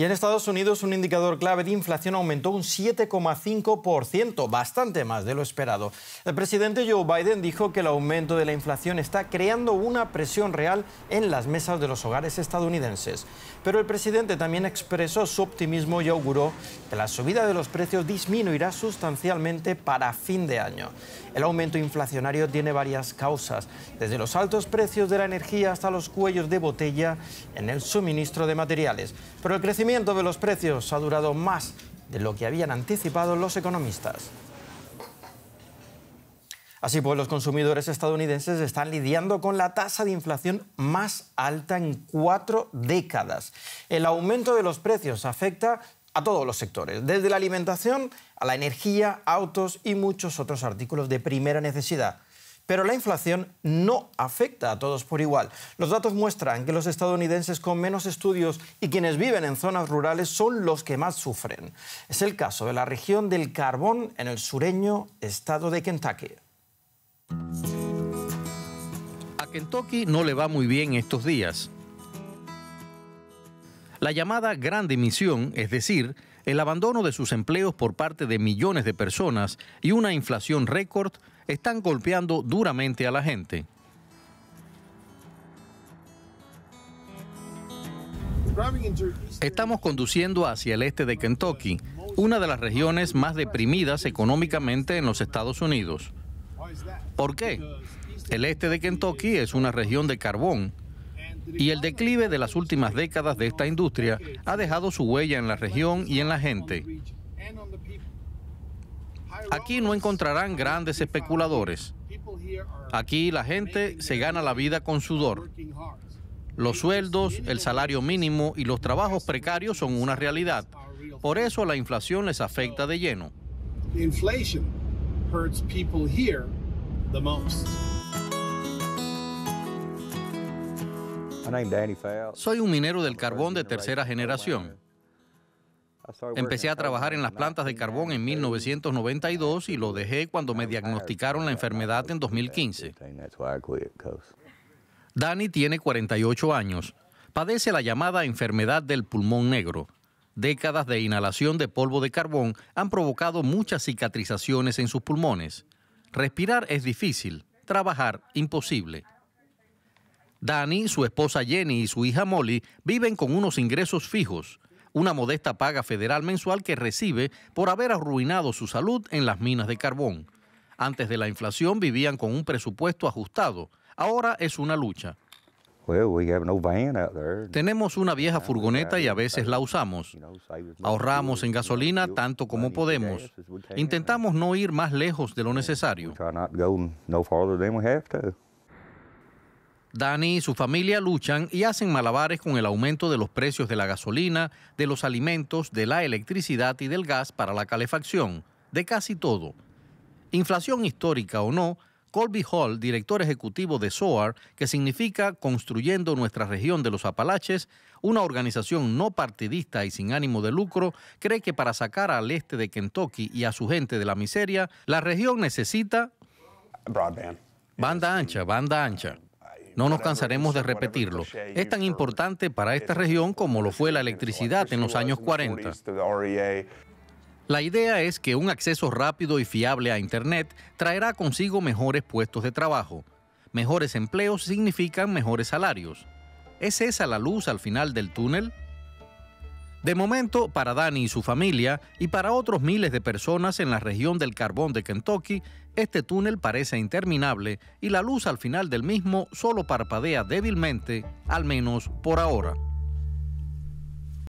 Y en Estados Unidos un indicador clave de inflación aumentó un 7,5%, bastante más de lo esperado. El presidente Joe Biden dijo que el aumento de la inflación está creando una presión real en las mesas de los hogares estadounidenses. Pero el presidente también expresó su optimismo y auguró que la subida de los precios disminuirá sustancialmente para fin de año. El aumento inflacionario tiene varias causas, desde los altos precios de la energía hasta los cuellos de botella en el suministro de materiales. Pero el crecimiento el aumento de los precios ha durado más de lo que habían anticipado los economistas. Así pues, los consumidores estadounidenses están lidiando con la tasa de inflación más alta en cuatro décadas. El aumento de los precios afecta a todos los sectores, desde la alimentación a la energía, autos y muchos otros artículos de primera necesidad pero la inflación no afecta a todos por igual. Los datos muestran que los estadounidenses con menos estudios y quienes viven en zonas rurales son los que más sufren. Es el caso de la región del carbón en el sureño estado de Kentucky. A Kentucky no le va muy bien estos días. La llamada gran dimisión, es decir, el abandono de sus empleos por parte de millones de personas y una inflación récord, están golpeando duramente a la gente. Estamos conduciendo hacia el este de Kentucky, una de las regiones más deprimidas económicamente en los Estados Unidos. ¿Por qué? El este de Kentucky es una región de carbón y el declive de las últimas décadas de esta industria ha dejado su huella en la región y en la gente. Aquí no encontrarán grandes especuladores. Aquí la gente se gana la vida con sudor. Los sueldos, el salario mínimo y los trabajos precarios son una realidad. Por eso la inflación les afecta de lleno. Soy un minero del carbón de tercera generación. Empecé a trabajar en las plantas de carbón en 1992 y lo dejé cuando me diagnosticaron la enfermedad en 2015. Dani tiene 48 años. Padece la llamada enfermedad del pulmón negro. Décadas de inhalación de polvo de carbón han provocado muchas cicatrizaciones en sus pulmones. Respirar es difícil, trabajar imposible. Dani, su esposa Jenny y su hija Molly viven con unos ingresos fijos una modesta paga federal mensual que recibe por haber arruinado su salud en las minas de carbón. Antes de la inflación vivían con un presupuesto ajustado. Ahora es una lucha. Tenemos una vieja furgoneta y a veces la usamos. Ahorramos en gasolina tanto como podemos. Intentamos no ir más lejos de lo necesario. Danny y su familia luchan y hacen malabares con el aumento de los precios de la gasolina, de los alimentos, de la electricidad y del gas para la calefacción, de casi todo. Inflación histórica o no, Colby Hall, director ejecutivo de SOAR, que significa Construyendo nuestra región de los Apalaches, una organización no partidista y sin ánimo de lucro, cree que para sacar al este de Kentucky y a su gente de la miseria, la región necesita... Broadband. Banda ancha, banda ancha. No nos cansaremos de repetirlo. Es tan importante para esta región como lo fue la electricidad en los años 40. E la idea es que un acceso rápido y fiable a Internet traerá consigo mejores puestos de trabajo. Mejores empleos significan mejores salarios. ¿Es esa la luz al final del túnel? De momento, para Dani y su familia, y para otros miles de personas en la región del carbón de Kentucky, este túnel parece interminable y la luz al final del mismo solo parpadea débilmente, al menos por ahora.